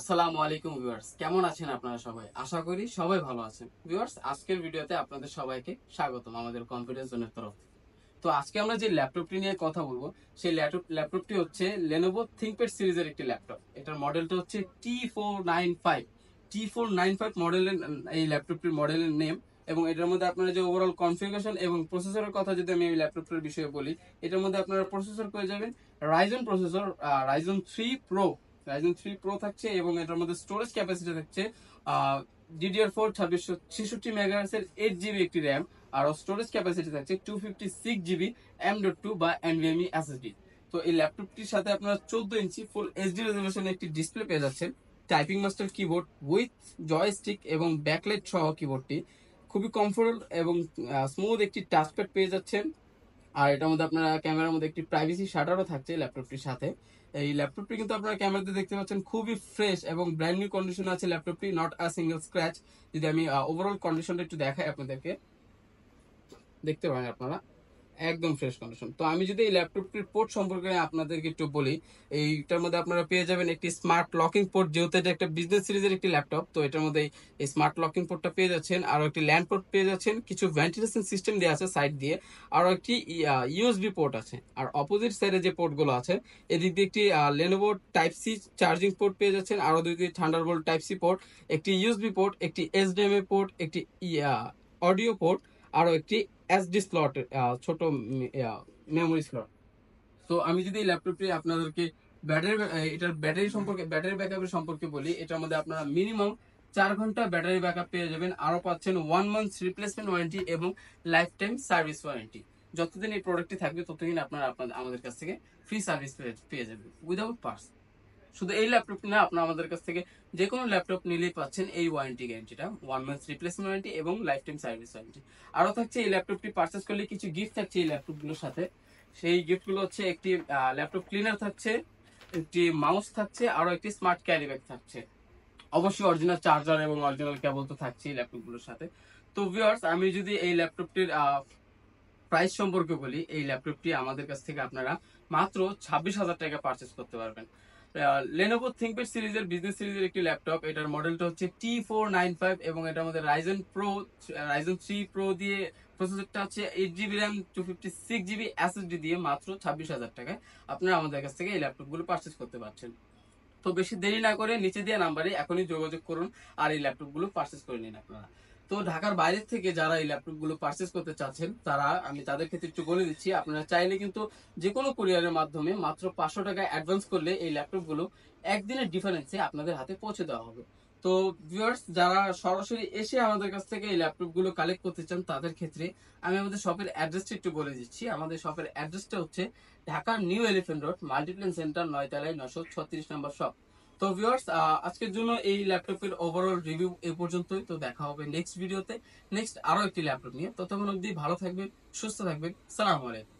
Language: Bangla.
আসসালামু আলাইকুম ভিউয়ার্স কেমন আছেন আপনারা সবাই আশা করি সবাই ভালো আছেন ভিউয়ার্স আজকের ভিডিওতে আপনাদের সবাইকে স্বাগতম আমাদের কম্পিউটার জোনের তরফ তো আজকে আমরা যে ল্যাপটপটি নিয়ে কথা বলবো সেই ল্যাপটপ ল্যাপটপটি হচ্ছে লেনোভো থিংকপ্যাড সিরিজের একটি ল্যাপটপ এটার মডেলটা হচ্ছে T four nine five T four nine five মডেলের এই ল্যাপটপটির মডেলের নেম এবং এটার মধ্যে আপনারা যে ওভারঅল কনফিগারেশন এবং প্রসেসরের কথা যদি আমি এই ল্যাপটপটির বিষয়ে বলি এটার মধ্যে আপনারা প্রসেসর পেয়ে যাবেন Ryzen processor Ryzen three pro Ryzen three pro থাকছে এবং এটার মধ্যে স্টোরেজ ক্যাপাসিটি থাকছে ডিডিআর ফোর ছাব্বিশশো ছেষট্টি মেগাহার্সের এইট জিবি একটি র্যাম আর স্টোরেজ ক্যাপাসিটি থাকছে two fifty six GB M dot two বা এনভিএমই এসএসডি তো এই ল্যাপটপটির সাথে আপনারা চোদ্দ ইঞ্চি ফুল এইচডি রেজলিউশনের একটি ডিসপ্লে পেয়ে যাচ্ছেন typing master keyboard with joystick এবং ব্যাকলাইট সহ কিবোর্ডটি খুবই কমফোর্টেবল এবং স্মুথ একটি টাচপ্যাড পেয়ে যাচ্ছেন আর এটার মধ্যে আপনারা ক্যামেরার মধ্যে একটি প্রাইভেসি শাটারও থাকছে ল্যাপটপটির সাথে এই ল্যাপটপটি কিন্তু আপনারা ক্যামেরাতে দেখতে পাচ্ছেন খুবই ফ্রেশ এবং ব্র্যান্ড নিউ কন্ডিশন আছে ল্যাপটপটি নট আ সিঙ্গেল স্ক্র্যাচ যদি আমি ওভারঅল কন্ডিশনটা একটু দেখাই আপনাদেরকে দেখতে পাবেন আপনারা একদম ফ্রেশ কন্ডিশন তো আমি যদি এই ল্যাপটপটির পোর্ট সম্পর্কে আপনাদেরকে একটু বলি এইটার মধ্যে আপনারা পেয়ে যাবেন একটি স্মার্ট লকিং পোর্ট যেহেতু এটা একটা বিজনেস সিরিজের একটি ল্যাপটপ তো এটার মধ্যে এই স্মার্ট লকিং পোর্টটা পেয়ে যাচ্ছেন আরও একটি ল্যান্ড পোর্ট পেয়ে যাচ্ছেন কিছু ভেন্টিলেশন সিস্টেম দেওয়া আছে সাইড দিয়ে আরও একটি ইউএসবি পোর্ট আছে আর অপোজিট সাইডে যে পোর্টগুলো আছে এদিক দিয়ে একটি Lenovo type C charging port পেয়ে যাচ্ছেন আরও দুটি থান্ডারবোল্ট টাইপ সি পোর্ট একটি ইউএসবি পোর্ট একটি এসডিএমএ পোর্ট একটি অডিও পোর্ট আরও একটি এসডি স্লট uh, ছোট মেমোরি স্লট তো আমি যদি এই ল্যাপটপটি আপনাদেরকে ব্যাটারি এটার ব্যাটারি সম্পর্কে ব্যাটারি ব্যাকআপ সম্পর্কে বলি এটার মধ্যে আপনারা মিনিমাম চার ঘন্টা ব্যাটারি ব্যাকআপ পেয়ে যাবেন আরও পাচ্ছেন ওয়ান মান্থ রিপ্লেসমেন্ট ওয়ারেন্টি এবং লাইফ টাইম সার্ভিস ওয়ারেন্টি যতদিন এই প্রোডাক্টটি থাকবে ততদিন আপনারা আপনাদের আমাদের কাছ থেকে ফ্রি সার্ভিস পেয়ে যাবেন উইদাউট পার্স শুধু এই ল্যাপটপ না আপনার আমাদের কাছ থেকে যে কোনো ল্যাপটপ নিলেই পাচ্ছেন এই ওয়ারেন্টি গ্যারেন্টিটা ওয়ান মান্থ রিপ্লেসমেন্ট ওয়ারেন্টি এবং লাইফ টাইম সার্ভিস ওয়ারেন্টি আরও থাকছে এই ল্যাপটপটি পারচেস করলে কিছু গিফট থাকছে এই ল্যাপটপগুলোর সাথে সেই গিফটগুলো হচ্ছে একটি ল্যাপটপ ক্লিনার থাকছে একটি মাউস থাকছে আরও একটি স্মার্ট ক্যারি ব্যাগ থাকছে অবশ্যই অরিজিনাল চার্জার এবং অরিজিনাল কেবল তো থাকছে এই ল্যাপটপগুলোর সাথে তো ভিওর্স আমি যদি এই ল্যাপটপটির প্রাইস সম্পর্কে বলি এই ল্যাপটপটি আমাদের কাছ থেকে আপনারা মাত্র ছাব্বিশ হাজার টাকা পারচেস করতে পারবেন লেনোভো থিঙ্কপ্যাড সিরিজের বিজনেস সিরিজের একটি ল্যাপটপ এটার মডেলটা হচ্ছে টি ফোর নাইন ফাইভ এবং এটার মধ্যে Ryzen pro Ryzen three pro দিয়ে প্রসেসরটা হচ্ছে eight GB RAM two fifty six GB SSD দিয়ে মাত্র ছাব্বিশ হাজার টাকায় আপনারা আমাদের কাছ থেকে এই ল্যাপটপগুলো পারচেস করতে পারছেন তো বেশি দেরি না করে নিচে দেওয়া নাম্বারে এখনই যোগাযোগ করুন আর এই ল্যাপটপগুলো পারচেস করে নিন আপনারা তো ঢাকার বাইরে থেকে যারা এই ল্যাপটপগুলো পারচেস করতে চাচ্ছেন তারা আমি তাদের ক্ষেত্রে একটু বলে দিচ্ছি আপনারা চাইলে কিন্তু যে কোনো কোরিয়ারের মাধ্যমে মাত্র পাঁচশো টাকা অ্যাডভান্স করলে এই ল্যাপটপগুলো একদিনের ডিফারেন্সে আপনাদের হাতে পৌঁছে দেওয়া হবে তো ভিউয়ার্স যারা সরাসরি এসে আমাদের কাছ থেকে এই ল্যাপটপগুলো কালেক্ট করতে চান তাদের ক্ষেত্রে আমি আমাদের শপের অ্যাড্রেসটা একটু বলে দিচ্ছি আমাদের শপের অ্যাড্রেসটা হচ্ছে ঢাকার new Elephant road Multiplan center নয়তলায় নশো ছত্রিশ নম্বর শপ তো ভিউয়ার্স আজকের জন্য এই ল্যাপটপের ওভারঅল রিভিউ এ পর্যন্তই তো দেখা হবে নেক্সট ভিডিওতে নেক্সট আরো একটি ল্যাপটপ নিয়ে ততক্ষণ অবধি ভালো থাকবেন সুস্থ থাকবেন সালাম আলাইকুম